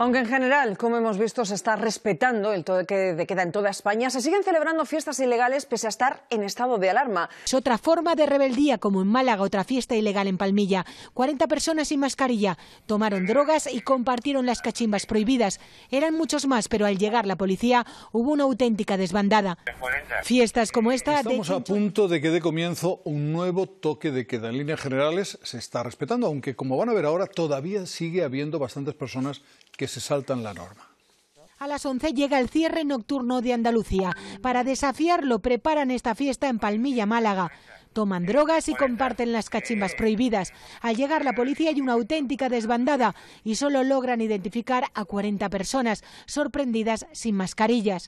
Aunque en general, como hemos visto, se está respetando el toque de queda en toda España, se siguen celebrando fiestas ilegales pese a estar en estado de alarma. Es otra forma de rebeldía, como en Málaga, otra fiesta ilegal en Palmilla. 40 personas sin mascarilla tomaron drogas y compartieron las cachimbas prohibidas. Eran muchos más, pero al llegar la policía hubo una auténtica desbandada. Fiestas como esta... Estamos a punto de que dé comienzo un nuevo toque de queda. En líneas generales se está respetando, aunque como van a ver ahora, todavía sigue habiendo bastantes personas que se saltan la norma. A las 11 llega el cierre nocturno de Andalucía. Para desafiarlo preparan esta fiesta en Palmilla, Málaga. Toman drogas y comparten las cachimbas prohibidas. Al llegar la policía hay una auténtica desbandada y solo logran identificar a 40 personas sorprendidas sin mascarillas.